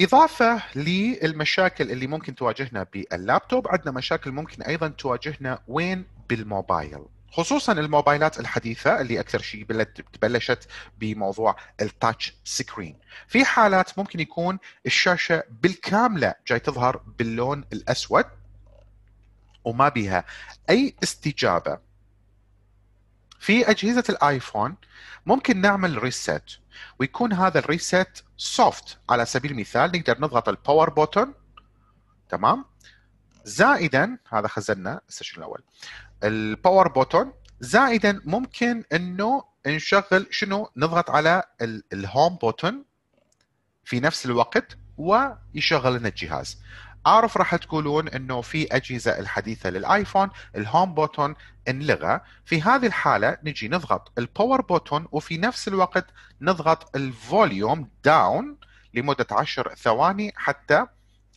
إضافة للمشاكل اللي ممكن تواجهنا باللابتوب عندنا مشاكل ممكن أيضا تواجهنا وين بالموبايل خصوصا الموبايلات الحديثه اللي اكثر شيء بلشت بموضوع التاتش سكرين في حالات ممكن يكون الشاشه بالكامله جاي تظهر باللون الاسود وما بها اي استجابه في اجهزه الايفون ممكن نعمل ريسيت ويكون هذا الريسيت سوفت على سبيل المثال نقدر نضغط الباور بوتون تمام زائدا هذا خزننا السيشن الاول الباور بوتون زائدا ممكن انه نشغل شنو نضغط على الهوم بوتون في نفس الوقت ويشغل لنا الجهاز اعرف راح تقولون انه في اجهزه الحديثه للايفون الهوم بوتون انلغى في هذه الحاله نجي نضغط الباور بوتون وفي نفس الوقت نضغط الفوليوم داون لمده 10 ثواني حتى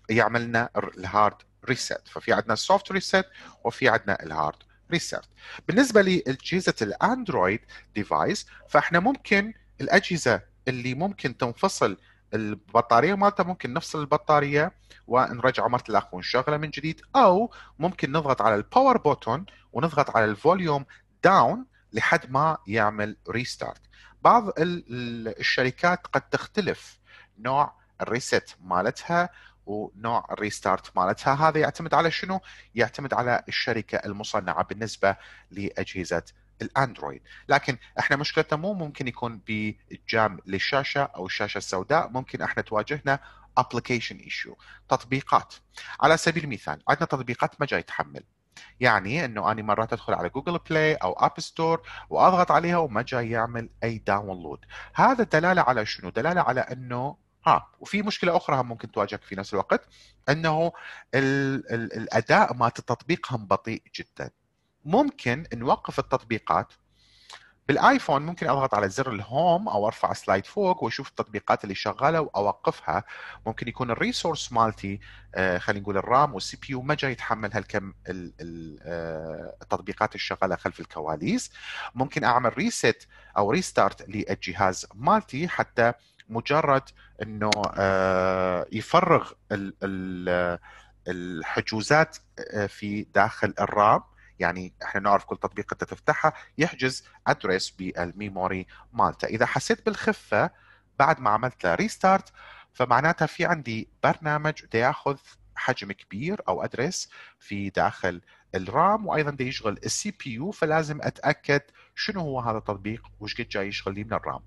يعملنا الهارد ريسيت ففي عندنا السوفت ريسيت وفي عندنا الهارد ريسيت بالنسبه لاجهزه الاندرويد ديفايس فاحنا ممكن الاجهزه اللي ممكن تنفصل البطاريه مالته ممكن نفصل البطاريه ونرجعه مره الاخ ونشغله من جديد او ممكن نضغط على الباور بوتون ونضغط على الفوليوم داون لحد ما يعمل ريستارت بعض الشركات قد تختلف نوع الريست مالتها ونوع الريستارت مالتها هذا يعتمد على شنو يعتمد على الشركه المصنعه بالنسبه لاجهزه الاندرويد لكن احنا مشكلتنا مو ممكن يكون بالجام للشاشه او الشاشه السوداء ممكن احنا تواجهنا ابلكيشن ايشو تطبيقات على سبيل المثال عندنا تطبيقات ما جاي تحمل يعني انه انا مرات ادخل على جوجل بلاي او اب ستور واضغط عليها وما جاي يعمل اي داونلود هذا دلاله على شنو دلاله على انه ها وفي مشكله اخرى هم ممكن تواجهك في نفس الوقت انه الـ الـ الاداء مال التطبيق هم بطيء جدا ممكن نوقف التطبيقات بالايفون ممكن اضغط على زر الهوم او ارفع سلايد فوق واشوف التطبيقات اللي شغاله واوقفها ممكن يكون الريسورس مالتي آه، خلينا نقول الرام والسي بي يو ما جاي يتحمل هالكم آه، التطبيقات الشغاله خلف الكواليس ممكن اعمل ريست او ريستارت للجهاز مالتي حتى مجرد انه آه، يفرغ الحجوزات في داخل الرام يعني احنا نعرف كل تطبيق انت تفتحها يحجز ادرس بالميموري مالته اذا حسيت بالخفه بعد ما عملت ريستارت فمعناتها في عندي برنامج دا ياخذ حجم كبير او ادرس في داخل الرام وايضا دا يشغل السي بي يو فلازم اتاكد شنو هو هذا التطبيق وش قد جاي يشغل لي من الرام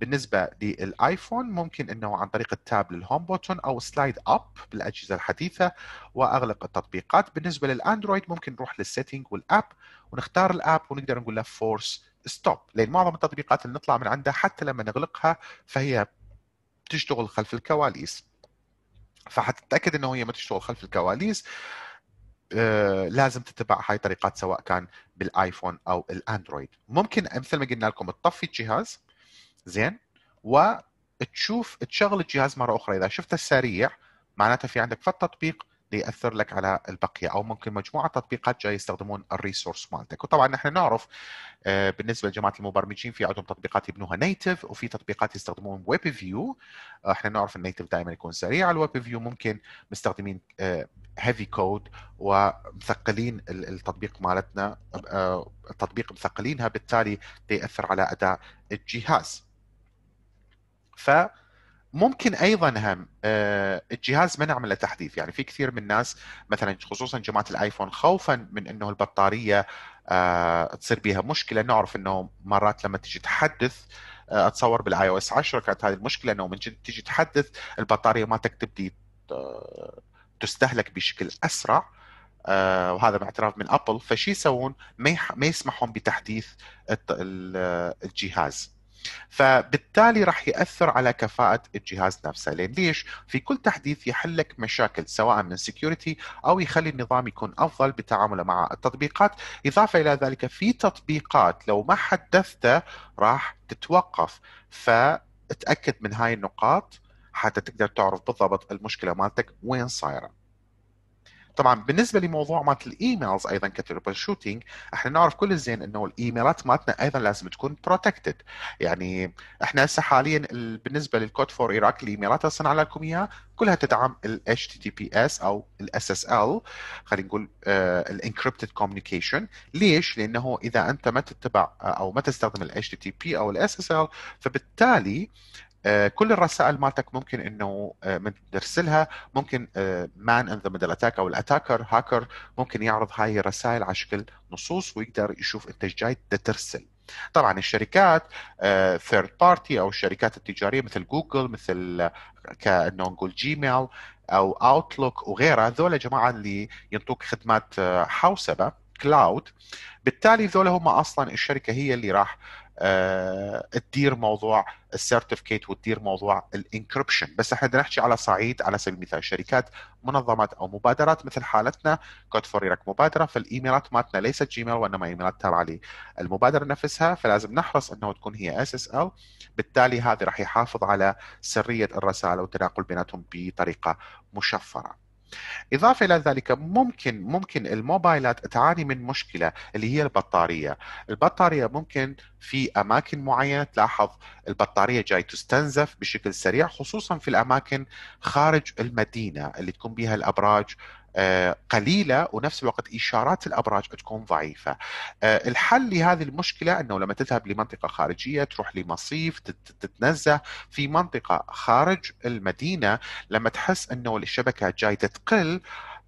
بالنسبه للايفون ممكن انه عن طريق التاب للهوم بوتون او سلايد اب بالاجهزه الحديثه واغلق التطبيقات بالنسبه للاندرويد ممكن نروح للسيتنج والاب ونختار الاب ونقدر نقول له فورس ستوب لان معظم التطبيقات اللي نطلع من عندها حتى لما نغلقها فهي تشتغل خلف الكواليس فحتتاكد انه هي ما تشتغل خلف الكواليس آه، لازم تتبع هاي الطريقات سواء كان بالايفون او الاندرويد ممكن مثل ما قلنا لكم تطفي الجهاز زين وتشوف تشغل الجهاز مره اخرى اذا شفته سريع معناته في عندك فت تطبيق ليأثر لك على البقية أو ممكن مجموعة تطبيقات جاي يستخدمون الريسورس مالتك وطبعا نحن نعرف آه، بالنسبة لجماعة المبرمجين في عندهم تطبيقات يبنوها نيتف وفي تطبيقات يستخدمون ويب فيو آه، احنا نعرف النيتف دائما يكون سريع الويب فيو ممكن مستخدمين هيفي آه، كود ومثقلين التطبيق مالتنا التطبيق مثقلينها بالتالي تأثر على أداء الجهاز فممكن ايضا هم آه، الجهاز منع من التحديث يعني في كثير من الناس مثلا خصوصا جماعه الايفون خوفا من انه البطاريه آه، تصير بها مشكله نعرف انه مرات لما تجي تحدث آه، اتصور بالاي او اس 10 كانت هذه المشكله انه من تجي تحدث البطاريه ما تبدي تستهلك بشكل اسرع وهذا باعتراف من ابل فشي يسوون ما يسمحون بتحديث الجهاز فبالتالي راح ياثر على كفاءه الجهاز نفسه لأن ليش في كل تحديث يحل لك مشاكل سواء من سكيورتي او يخلي النظام يكون افضل بتعامله مع التطبيقات اضافه الى ذلك في تطبيقات لو ما حدثته راح تتوقف فتاكد من هاي النقاط حتى تقدر تعرف بالضبط المشكله مالتك وين صايره طبعا بالنسبه لموضوع مالت الايميلز ايضا كتربل شوتينج احنا نعرف كل الزين انه الايميلات مالتنا ايضا لازم تكون بروتكتد يعني احنا هسه حاليا بالنسبه للكود فور ايراك الايميلات اللي صنع لكم اياها كلها تدعم ال HTTPS او ال SSL خلينا نقول آه، الانكربتد كوميونيكيشن ليش؟ لانه اذا انت ما تتبع آه، او ما تستخدم ال HTTP او ال SSL فبالتالي آه، كل الرسائل مالتك ممكن انه آه، من ترسلها ممكن مان ان ذا ميدل اتاك او الاتاكر هاكر ممكن يعرض هاي الرسائل على شكل نصوص ويقدر يشوف انت جاي ترسل طبعا الشركات ثيرد آه، بارتي او الشركات التجاريه مثل جوجل مثل كانه نقول جيميل او اوتلوك وغيرها هذول جماعه اللي ينطوك خدمات حوسبه كلاود بالتالي ذولا هم اصلا الشركه هي اللي راح آه، تدير موضوع السيرتيفيكيت وتدير موضوع الانكربشن بس احنا بدنا نحكي على صعيد على سبيل المثال شركات منظمات او مبادرات مثل حالتنا كود فور يرك مبادره فالايميلات مالتنا ليست جيميل وانما ايميلات تابعه للمبادره نفسها فلازم نحرص انه تكون هي اس اس ال بالتالي هذا راح يحافظ على سريه الرسائل والتناقل بيناتهم بطريقه مشفره إضافة إلى ذلك ممكن ممكن الموبايلات تعاني من مشكلة اللي هي البطارية البطارية ممكن في أماكن معينة تلاحظ البطارية جاي تستنزف بشكل سريع خصوصا في الأماكن خارج المدينة اللي تكون بها الأبراج آه، قليله ونفس الوقت اشارات الابراج تكون ضعيفه. آه، الحل لهذه المشكله انه لما تذهب لمنطقه خارجيه تروح لمصيف تتنزه في منطقه خارج المدينه لما تحس انه الشبكه جاي تقل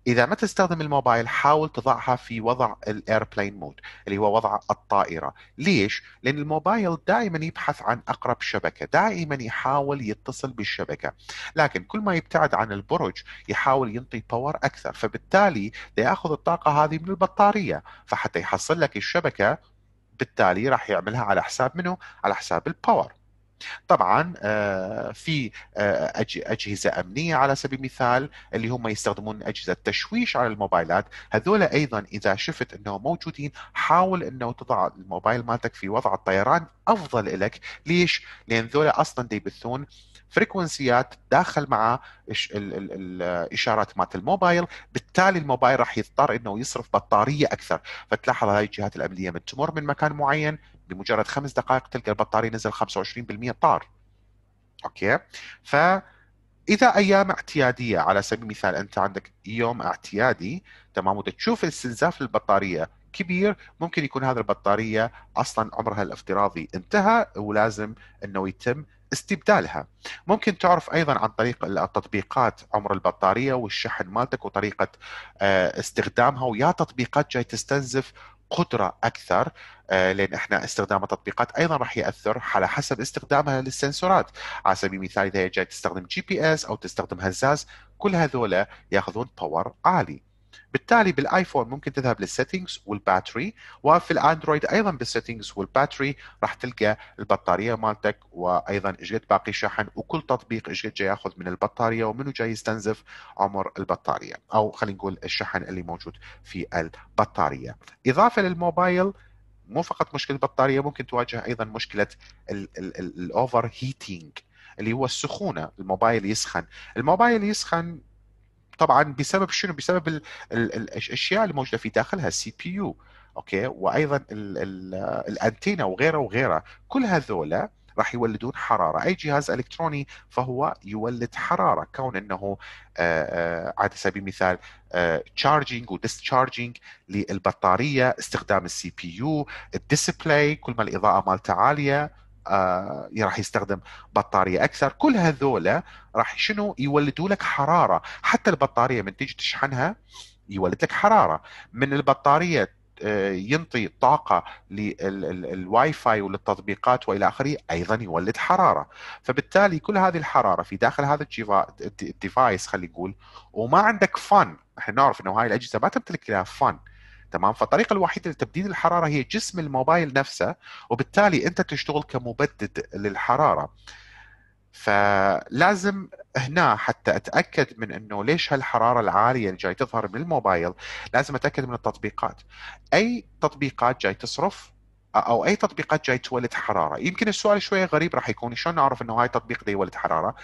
اذا ما تستخدم الموبايل حاول تضعها في وضع الايربلين مود اللي هو وضع الطائره ليش لان الموبايل دائما يبحث عن اقرب شبكه دائما يحاول يتصل بالشبكه لكن كل ما يبتعد عن البرج يحاول ينطي باور اكثر فبالتالي ياخذ الطاقه هذه من البطاريه فحتى يحصل لك الشبكه بالتالي راح يعملها على حساب منه على حساب الباور طبعا آه، في آه، اجهزه امنيه على سبيل المثال اللي هم يستخدمون اجهزه تشويش على الموبايلات هذول ايضا اذا شفت انه موجودين حاول انه تضع الموبايل مالتك في وضع الطيران افضل لك ليش لان ذولا اصلا يبثون فريكونسيات داخل مع الاشارات مالت الموبايل بالتالي الموبايل راح يضطر انه يصرف بطاريه اكثر فتلاحظ هاي الجهات الامنيه من تمر من مكان معين بمجرد خمس دقائق تلقى البطارية نزل 25% طار اوكي ف اذا ايام اعتياديه على سبيل المثال انت عندك يوم اعتيادي تمام وتشوف استنزاف البطاريه كبير ممكن يكون هذه البطاريه اصلا عمرها الافتراضي انتهى ولازم انه يتم استبدالها ممكن تعرف ايضا عن طريق التطبيقات عمر البطاريه والشحن مالتك وطريقه آه، استخدامها ويا تطبيقات جاي تستنزف قدره اكثر آه، لان احنا استخدام التطبيقات ايضا راح ياثر على حسب استخدامها للسنسورات على سبيل المثال اذا جاي تستخدم جي بي اس او تستخدم هزاز كل هذولا ياخذون باور عالي بالتالي بالايفون ممكن تذهب للسيتنجز والباتري وفي الاندرويد ايضا بالسيتنجز والباتري راح تلقى البطاريه مالتك وايضا ايش قد باقي شحن وكل تطبيق ايش قد ياخذ من البطاريه ومنو جاي يستنزف عمر البطاريه او خلينا نقول الشحن اللي موجود في البطاريه اضافه للموبايل مو فقط مشكله البطاريه ممكن تواجه ايضا مشكله الاوفر هيتينج اللي هو السخونه الموبايل يسخن الموبايل يسخن طبعا بسبب شنو بسبب الـ الـ الـ الاشياء اللي موجوده في داخلها السي بي يو اوكي وايضا الانتينا وغيره وغيره كل هذولا راح يولدون حراره اي جهاز الكتروني فهو يولد حراره كون انه آه، آه، على سبيل المثال تشارجينج آه، وديسشارجينج للبطاريه استخدام السي بي يو الديسبلاي كل ما الاضاءه مالته عاليه آه راح يستخدم بطاريه اكثر كل هذول راح شنو يولدوا لك حراره حتى البطاريه من تيجي تشحنها يولد لك حراره من البطاريه آه، ينطي طاقة للواي فاي وللتطبيقات وإلى آخره أيضا يولد حرارة فبالتالي كل هذه الحرارة في داخل هذا الديفايس خلي نقول وما عندك فن احنا نعرف انه هاي الاجهزه ما تمتلك لها فن تمام فالطريقه الوحيده لتبديل الحراره هي جسم الموبايل نفسه وبالتالي انت تشتغل كمبدد للحراره فلازم هنا حتى اتاكد من انه ليش هالحراره العاليه اللي جاي تظهر من الموبايل لازم اتاكد من التطبيقات اي تطبيقات جاي تصرف او اي تطبيقات جاي تولد حراره يمكن السؤال شويه غريب راح يكون شلون نعرف انه هاي التطبيق دي يولد حراره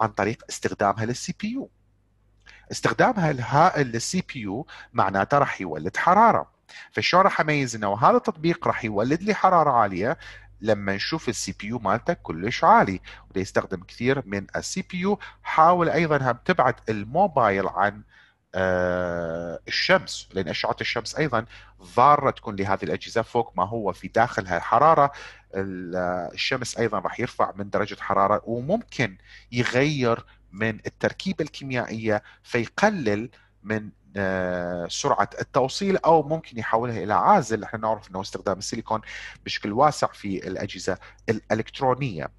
عن طريق استخدامها للسي بي يو استخدامها الهائل للسي بي يو معناته راح يولد حراره فشلون راح اميز انه هذا التطبيق راح يولد لي حراره عاليه لما نشوف السي بي يو مالته كلش عالي وده يستخدم كثير من السي بي يو حاول ايضا هم تبعد الموبايل عن آه، الشمس لان اشعه الشمس ايضا ضاره تكون لهذه الاجهزه فوق ما هو في داخلها حراره الشمس ايضا راح يرفع من درجه حراره وممكن يغير من التركيبه الكيميائيه فيقلل من آه، سرعه التوصيل او ممكن يحولها الى عازل نحن نعرف انه استخدام السيليكون بشكل واسع في الاجهزه الالكترونيه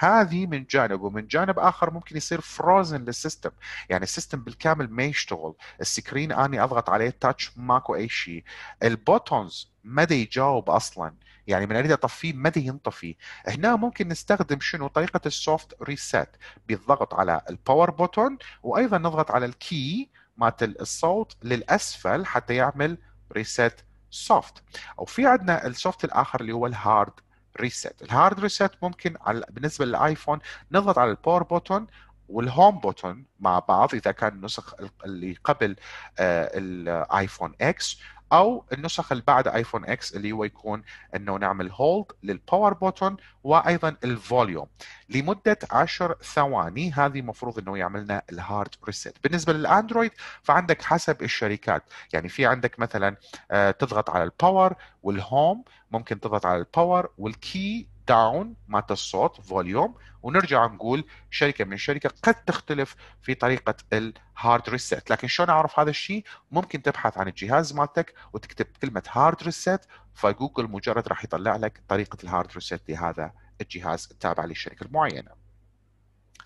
هذه من جانب ومن جانب اخر ممكن يصير فروزن للسيستم يعني السيستم بالكامل ما يشتغل السكرين اني اضغط عليه تاتش ماكو اي شيء البوتونز ما يجاوب اصلا يعني من اريد اطفيه ما ينطفي هنا ممكن نستخدم شنو طريقه السوفت ريسيت بالضغط على الباور بوتون وايضا نضغط على الكي مات الصوت للاسفل حتى يعمل ريسيت سوفت او في عندنا السوفت الاخر اللي هو الهارد ريسيت الهارد ريسيت ممكن على بالنسبه للايفون نضغط على الباور بوتون والهوم بوتون مع بعض اذا كان النسخ اللي قبل آه، الايفون اكس او النسخ اللي بعد ايفون اكس اللي هو يكون انه نعمل هولد للباور بوتون وايضا الفوليوم لمده 10 ثواني هذه المفروض انه يعملنا الهارد ريست بالنسبه للاندرويد فعندك حسب الشركات يعني في عندك مثلا آه، تضغط على الباور والهوم ممكن تضغط على الباور والكي داون معناتها الصوت فوليوم ونرجع نقول شركه من شركه قد تختلف في طريقه الهارد ريسيت لكن شلون اعرف هذا الشيء ممكن تبحث عن الجهاز مالتك وتكتب كلمه هارد ريسيت فجوجل مجرد راح يطلع لك طريقه الهارد ريسيت لهذا الجهاز التابع للشركه المعينه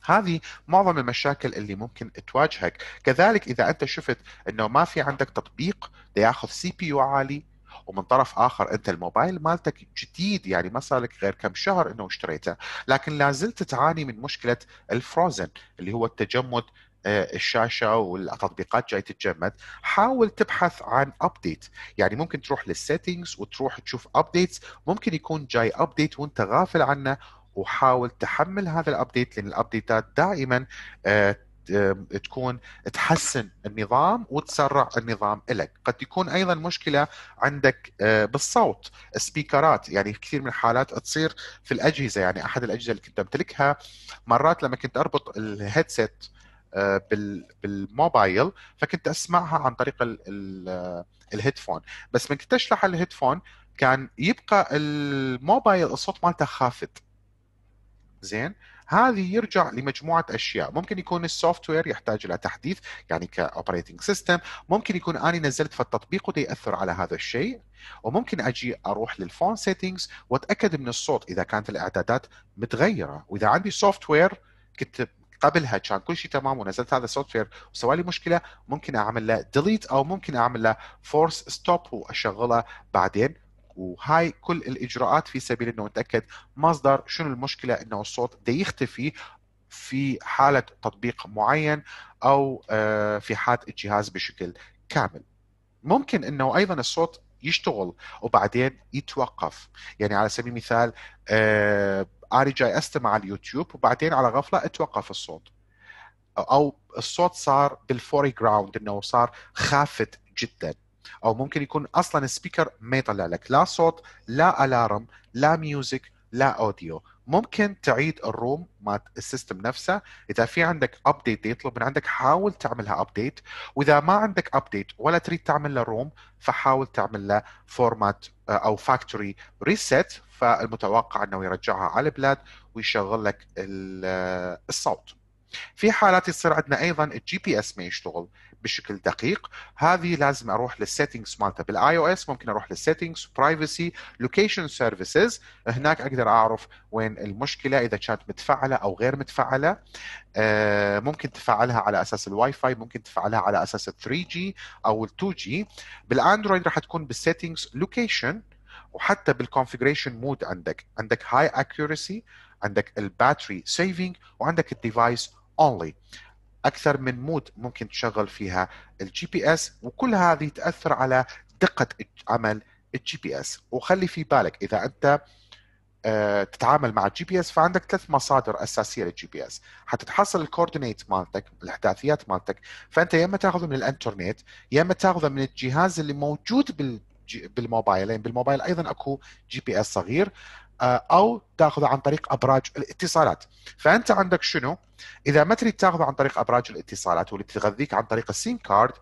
هذه معظم المشاكل اللي ممكن تواجهك كذلك اذا انت شفت انه ما في عندك تطبيق ياخذ سي بي يو عالي ومن طرف اخر انت الموبايل مالتك جديد يعني ما صار لك غير كم شهر انه اشتريته لكن لا زلت تعاني من مشكله الفروزن اللي هو التجمد آه، الشاشه والتطبيقات جاي تتجمد حاول تبحث عن ابديت يعني ممكن تروح للسيتنجز وتروح تشوف ابديتس ممكن يكون جاي ابديت وانت غافل عنه وحاول تحمل هذا الابديت لان الابديتات دائما آه، تكون تحسن النظام وتسرع النظام لك قد يكون ايضا مشكله عندك آه، بالصوت سبيكرات يعني في كثير من الحالات تصير في الاجهزه يعني احد الاجهزه اللي كنت امتلكها مرات لما كنت اربط الهيدسيت آه، بالموبايل فكنت اسمعها عن طريق الهيدفون آه، بس من كنت اشلح الهيدفون كان يبقى الموبايل الصوت مالته خافت زين هذه يرجع لمجموعه اشياء ممكن يكون السوفت وير يحتاج الى تحديث يعني كاوبريتنج سيستم ممكن يكون انا نزلت في وده ياثر على هذا الشيء وممكن اجي اروح للفون سيتنجز واتاكد من الصوت اذا كانت الاعدادات متغيره واذا عندي سوفت وير كنت قبلها كان كل شيء تمام ونزلت هذا السوفت وير وسوى لي مشكله ممكن اعمل له ديليت او ممكن اعمل له فورس ستوب واشغله بعدين وهاي كل الاجراءات في سبيل انه نتاكد مصدر شنو المشكله انه الصوت ده يختفي في حاله تطبيق معين او آه، في حاله الجهاز بشكل كامل ممكن انه ايضا الصوت يشتغل وبعدين يتوقف يعني على سبيل المثال آه، انا جاي استمع على اليوتيوب وبعدين على غفله اتوقف الصوت او الصوت صار بالفوري جراوند انه صار خافت جدا او ممكن يكون اصلا السبيكر ما يطلع لك لا صوت لا الارم لا ميوزك لا اوديو ممكن تعيد الروم مع السيستم نفسه اذا في عندك ابديت يطلب من عندك حاول تعملها ابديت واذا ما عندك ابديت ولا تريد تعمل له روم فحاول تعمل له فورمات آه، او فاكتوري ريسيت فالمتوقع انه يرجعها على البلاد ويشغل لك آه، الصوت في حالات يصير عندنا ايضا الجي بي اس ما يشتغل بشكل دقيق هذه لازم اروح للسيتنجز مالتها بالاي او اس ممكن اروح للسيتنجز برايفسي لوكيشن سيرفيسز هناك اقدر اعرف وين المشكله اذا كانت متفعله او غير متفعله آه، ممكن تفعلها على اساس الواي فاي ممكن تفعلها على اساس ال 3 جي او ال 2 جي بالاندرويد راح تكون بالسيتنجز لوكيشن وحتى بالكونفيجريشن مود عندك عندك هاي اكيورسي عندك الباتري سيفينج وعندك الديفايس اونلي اكثر من مود ممكن تشغل فيها الجي بي اس وكل هذه تاثر على دقه عمل الجي بي اس وخلي في بالك اذا انت آه، تتعامل مع الجي بي اس فعندك ثلاث مصادر اساسيه للجي بي اس حتتحصل الكوردينيت مالتك الاحداثيات مالتك فانت يا اما تاخذه من الانترنت يا اما تاخذه من الجهاز اللي موجود بال بالموبايل لان يعني بالموبايل ايضا اكو جي بي اس صغير آه، او تاخذه عن طريق ابراج الاتصالات فانت عندك شنو اذا ما تريد تاخذه عن طريق ابراج الاتصالات واللي تغذيك عن طريق السيم كارد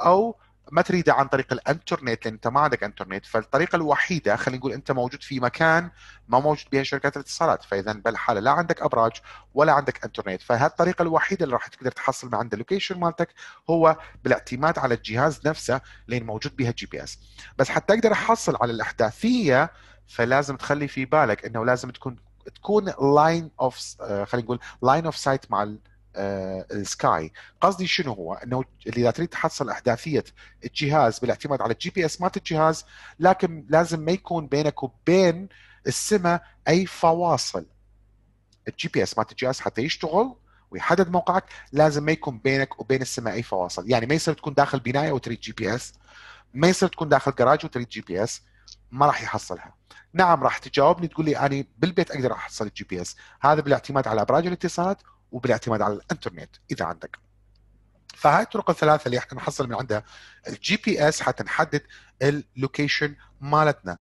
او ما تريده عن طريق الانترنت لان انت ما عندك انترنت فالطريقه الوحيده خلينا نقول انت موجود في مكان ما موجود بها شركات الاتصالات فاذا بالحاله لا عندك ابراج ولا عندك انترنت فهالطريقه الوحيده اللي راح تقدر تحصل من عند اللوكيشن مالتك هو بالاعتماد على الجهاز نفسه لان موجود بها جي بي اس بس حتى اقدر احصل على الاحداثيه فلازم تخلي في بالك انه لازم تكون تكون لاين اوف آه، خلينا نقول لاين اوف سايت مع السكاي آه، قصدي شنو هو انه اذا تريد تحصل احداثيه الجهاز بالاعتماد على الجي بي اس مالت الجهاز لكن لازم ما يكون بينك وبين السماء اي فواصل الجي بي اس مالت الجهاز حتى يشتغل ويحدد موقعك لازم ما يكون بينك وبين السماء اي فواصل يعني ما يصير تكون داخل بنايه وتريد جي بي اس ما يصير تكون داخل جراج وتريد جي بي اس ما راح يحصلها نعم راح تجاوبني تقول لي يعني بالبيت اقدر احصل الجي بي اس هذا بالاعتماد على ابراج الاتصالات وبالاعتماد على الانترنت اذا عندك فهاي الطرق الثلاثه اللي احنا نحصل من عندها الجي بي اس حتى نحدد اللوكيشن مالتنا